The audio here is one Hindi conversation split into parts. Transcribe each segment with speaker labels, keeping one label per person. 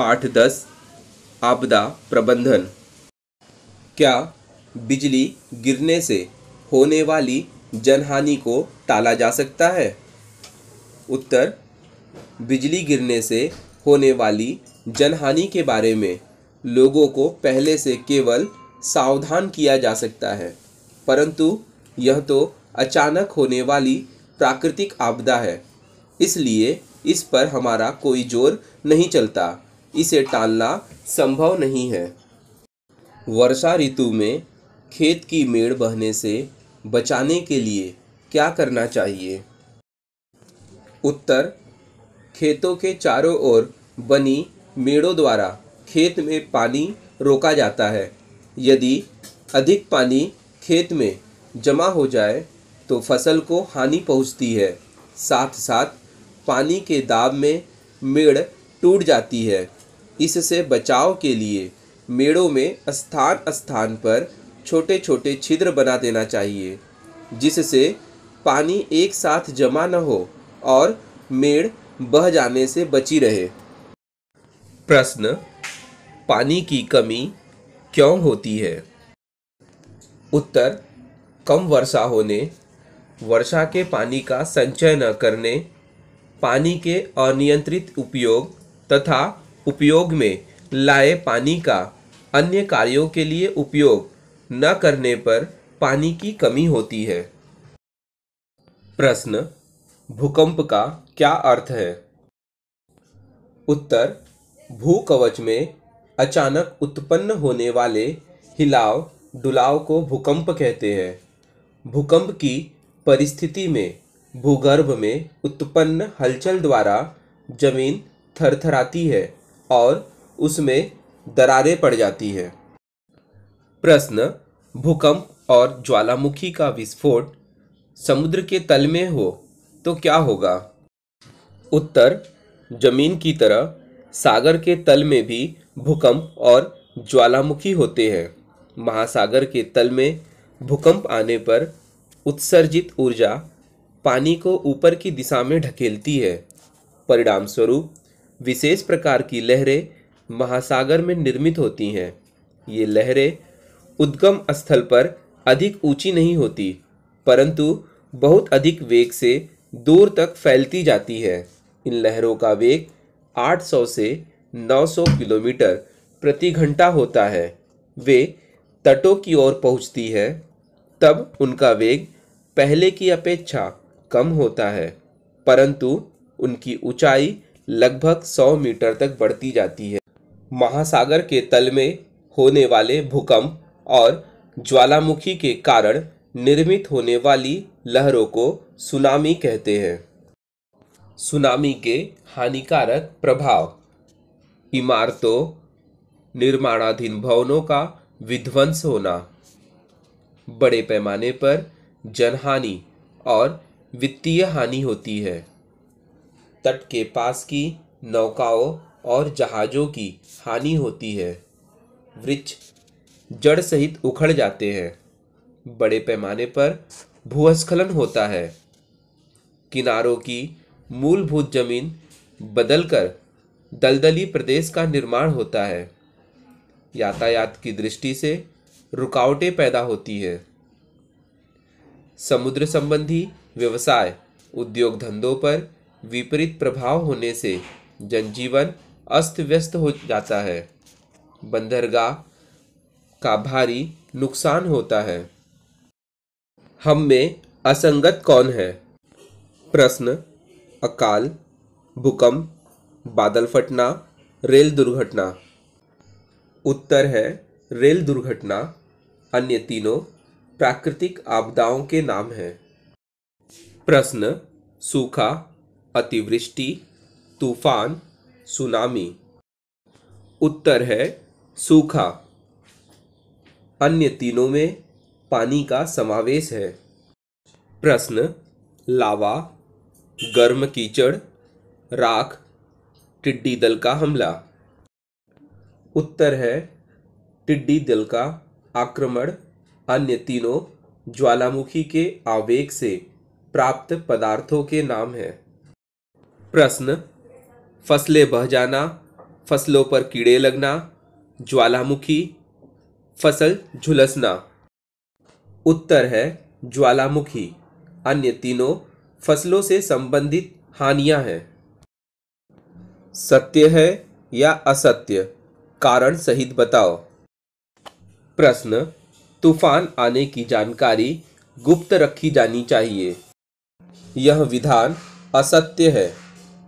Speaker 1: पाठ दस आपदा प्रबंधन क्या बिजली गिरने से होने वाली जनहानि को टाला जा सकता है उत्तर बिजली गिरने से होने वाली जनहानि के बारे में लोगों को पहले से केवल सावधान किया जा सकता है परंतु यह तो अचानक होने वाली प्राकृतिक आपदा है इसलिए इस पर हमारा कोई जोर नहीं चलता इसे टालना संभव नहीं है वर्षा ऋतु में खेत की मेड़ बहने से बचाने के लिए क्या करना चाहिए उत्तर खेतों के चारों ओर बनी मेड़ों द्वारा खेत में पानी रोका जाता है यदि अधिक पानी खेत में जमा हो जाए तो फसल को हानि पहुंचती है साथ साथ पानी के दाब में मेड़ टूट जाती है इससे बचाव के लिए मेड़ों में स्थान स्थान पर छोटे छोटे छिद्र बना देना चाहिए जिससे पानी एक साथ जमा न हो और मेड़ बह जाने से बची रहे प्रश्न पानी की कमी क्यों होती है उत्तर कम वर्षा होने वर्षा के पानी का संचय न करने पानी के अनियंत्रित उपयोग तथा उपयोग में लाए पानी का अन्य कार्यों के लिए उपयोग न करने पर पानी की कमी होती है प्रश्न भूकंप का क्या अर्थ है उत्तर भूकवच में अचानक उत्पन्न होने वाले हिलाव डुलाव को भूकंप कहते हैं भूकंप की परिस्थिति में भूगर्भ में उत्पन्न हलचल द्वारा जमीन थरथराती है और उसमें दरारें पड़ जाती है प्रश्न भूकंप और ज्वालामुखी का विस्फोट समुद्र के तल में हो तो क्या होगा उत्तर जमीन की तरह सागर के तल में भी भूकंप और ज्वालामुखी होते हैं महासागर के तल में भूकंप आने पर उत्सर्जित ऊर्जा पानी को ऊपर की दिशा में ढकेलती है परिणाम स्वरूप विशेष प्रकार की लहरें महासागर में निर्मित होती हैं ये लहरें उद्गम स्थल पर अधिक ऊंची नहीं होती परंतु बहुत अधिक वेग से दूर तक फैलती जाती है इन लहरों का वेग 800 से 900 किलोमीटर प्रति घंटा होता है वे तटों की ओर पहुंचती है तब उनका वेग पहले की अपेक्षा कम होता है परंतु उनकी ऊंचाई लगभग 100 मीटर तक बढ़ती जाती है महासागर के तल में होने वाले भूकंप और ज्वालामुखी के कारण निर्मित होने वाली लहरों को सुनामी कहते हैं सुनामी के हानिकारक प्रभाव इमारतों निर्माणाधीन भवनों का विध्वंस होना बड़े पैमाने पर जनहानि और वित्तीय हानि होती है तट के पास की नौकाओं और जहाज़ों की हानि होती है वृक्ष जड़ सहित उखड़ जाते हैं बड़े पैमाने पर भूस्खलन होता है किनारों की मूलभूत जमीन बदलकर दलदली प्रदेश का निर्माण होता है यातायात की दृष्टि से रुकावटें पैदा होती हैं समुद्र संबंधी व्यवसाय उद्योग धंधों पर विपरीत प्रभाव होने से जनजीवन अस्त व्यस्त हो जाता है बंदरगाह का भारी नुकसान होता है हम में असंगत कौन है प्रश्न अकाल भूकंप बादल फटना रेल दुर्घटना उत्तर है रेल दुर्घटना अन्य तीनों प्राकृतिक आपदाओं के नाम हैं प्रश्न सूखा अतिवृष्टि तूफान सुनामी उत्तर है सूखा अन्य तीनों में पानी का समावेश है प्रश्न लावा गर्म कीचड़ राख टिड्डी दल का हमला उत्तर है टिड्डी दल का आक्रमण अन्य तीनों ज्वालामुखी के आवेग से प्राप्त पदार्थों के नाम है प्रश्न फसलें बह जाना फसलों पर कीड़े लगना ज्वालामुखी फसल झुलसना उत्तर है ज्वालामुखी अन्य तीनों फसलों से संबंधित हानियां हैं सत्य है या असत्य कारण सहित बताओ प्रश्न तूफान आने की जानकारी गुप्त रखी जानी चाहिए यह विधान असत्य है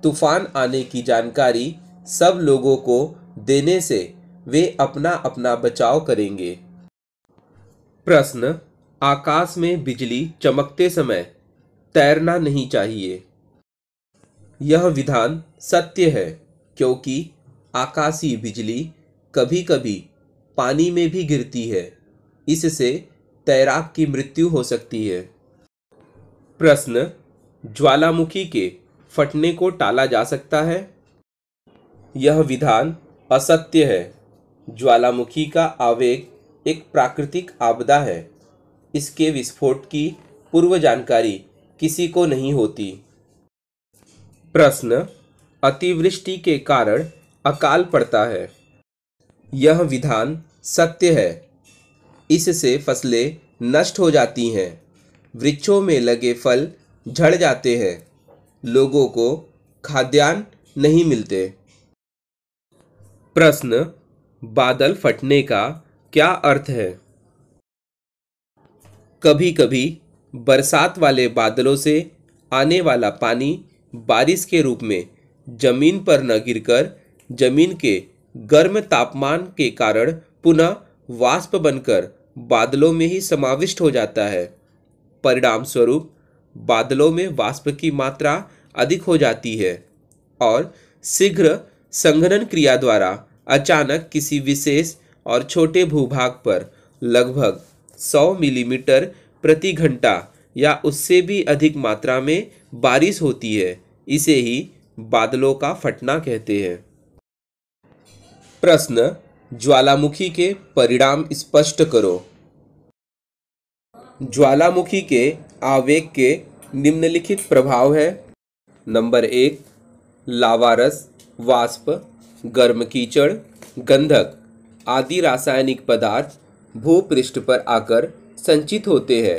Speaker 1: तूफान आने की जानकारी सब लोगों को देने से वे अपना अपना बचाव करेंगे प्रश्न आकाश में बिजली चमकते समय तैरना नहीं चाहिए यह विधान सत्य है क्योंकि आकाशीय बिजली कभी कभी पानी में भी गिरती है इससे तैराक की मृत्यु हो सकती है प्रश्न ज्वालामुखी के फटने को टाला जा सकता है यह विधान असत्य है ज्वालामुखी का आवेग एक प्राकृतिक आपदा है इसके विस्फोट की पूर्व जानकारी किसी को नहीं होती प्रश्न अतिवृष्टि के कारण अकाल पड़ता है यह विधान सत्य है इससे फसलें नष्ट हो जाती हैं वृक्षों में लगे फल झड़ जाते हैं लोगों को खाद्यान्न नहीं मिलते प्रश्न बादल फटने का क्या अर्थ है कभी कभी बरसात वाले बादलों से आने वाला पानी बारिश के रूप में जमीन पर न गिरकर जमीन के गर्म तापमान के कारण पुनः वाष्प बनकर बादलों में ही समाविष्ट हो जाता है परिणाम स्वरूप बादलों में वाष्प की मात्रा अधिक हो जाती है और शीघ्र संघनन क्रिया द्वारा अचानक किसी विशेष और छोटे भूभाग पर लगभग 100 मिलीमीटर प्रति घंटा या उससे भी अधिक मात्रा में बारिश होती है इसे ही बादलों का फटना कहते हैं प्रश्न ज्वालामुखी के परिणाम स्पष्ट करो ज्वालामुखी के आवेग के निम्नलिखित प्रभाव है नंबर एक लावारस वाष्प गर्म कीचड़ गंधक आदि रासायनिक पदार्थ भूपृष्ठ पर आकर संचित होते हैं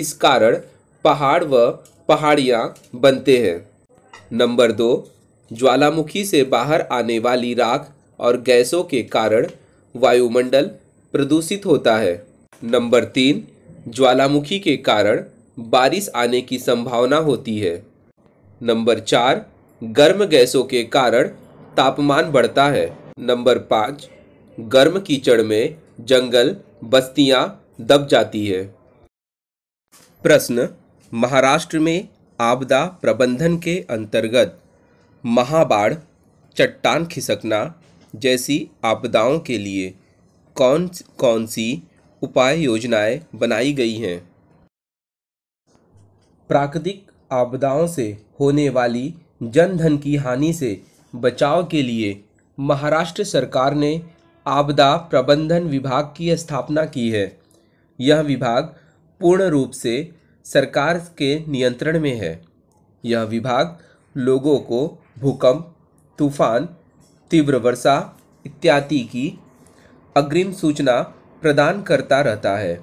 Speaker 1: इस कारण पहाड़ व पहाड़ियाँ बनते हैं नंबर दो ज्वालामुखी से बाहर आने वाली राख और गैसों के कारण वायुमंडल प्रदूषित होता है नंबर तीन ज्वालामुखी के कारण बारिश आने की संभावना होती है नंबर चार गर्म गैसों के कारण तापमान बढ़ता है नंबर पाँच गर्म कीचड़ में जंगल बस्तियां दब जाती है प्रश्न महाराष्ट्र में आपदा प्रबंधन के अंतर्गत महाबाढ़ चट्टान खिसकना जैसी आपदाओं के लिए कौन कौन सी उपाय योजनाएं बनाई गई हैं प्राकृतिक आपदाओं से होने वाली जनधन की हानि से बचाव के लिए महाराष्ट्र सरकार ने आपदा प्रबंधन विभाग की स्थापना की है यह विभाग पूर्ण रूप से सरकार के नियंत्रण में है यह विभाग लोगों को भूकंप तूफान तीव्र वर्षा इत्यादि की अग्रिम सूचना प्रदान करता रहता है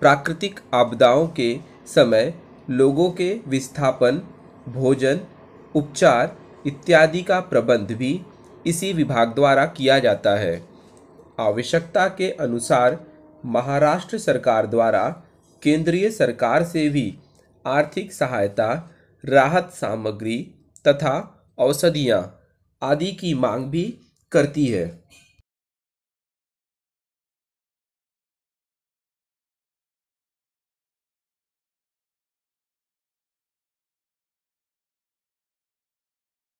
Speaker 1: प्राकृतिक आपदाओं के समय लोगों के विस्थापन भोजन उपचार इत्यादि का प्रबंध भी इसी विभाग द्वारा किया जाता है आवश्यकता के अनुसार महाराष्ट्र सरकार द्वारा केंद्रीय सरकार से भी आर्थिक सहायता राहत सामग्री तथा औषधियाँ आदि की मांग भी करती है